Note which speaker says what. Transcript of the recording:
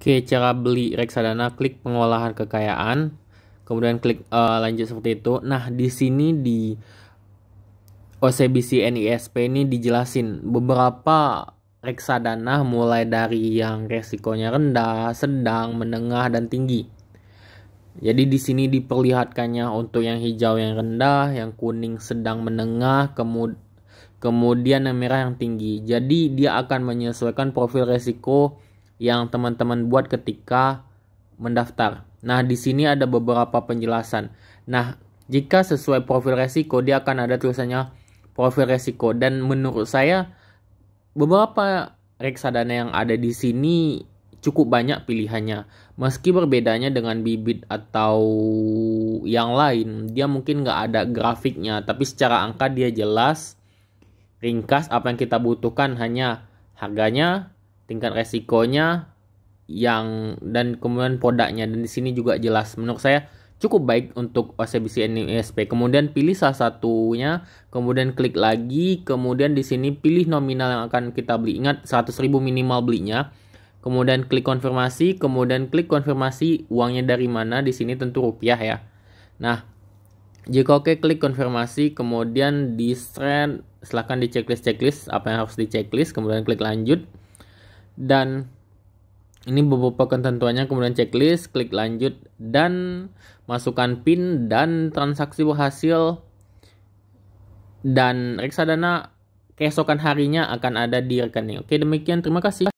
Speaker 1: Oke, cara beli reksadana klik pengolahan kekayaan, kemudian klik uh, lanjut seperti itu. Nah, di sini di OCBC NISP ini dijelasin beberapa reksadana mulai dari yang resikonya rendah, sedang, menengah dan tinggi. Jadi di sini diperlihatkannya untuk yang hijau yang rendah, yang kuning sedang menengah, kemud kemudian yang merah yang tinggi. Jadi dia akan menyesuaikan profil resiko yang teman-teman buat ketika mendaftar. Nah, di sini ada beberapa penjelasan. Nah, jika sesuai profil resiko, dia akan ada tulisannya profil resiko. Dan menurut saya, beberapa reksadana yang ada di sini cukup banyak pilihannya. Meski berbedanya dengan bibit atau yang lain, dia mungkin nggak ada grafiknya, tapi secara angka dia jelas, ringkas apa yang kita butuhkan hanya harganya, tingkat resikonya yang dan kemudian produknya dan di sini juga jelas menurut saya cukup baik untuk OCBC NISP. Kemudian pilih salah satunya, kemudian klik lagi, kemudian di sini pilih nominal yang akan kita beli. Ingat 100.000 minimal belinya. Kemudian klik konfirmasi, kemudian klik konfirmasi uangnya dari mana. Di sini tentu rupiah ya. Nah, jika oke klik konfirmasi, kemudian di strand silahkan di checklist checklist apa yang harus di checklist, kemudian klik lanjut dan ini beberapa ketentuannya kemudian checklist klik lanjut dan masukkan pin dan transaksi berhasil dan reksadana keesokan harinya akan ada di rekening oke demikian terima kasih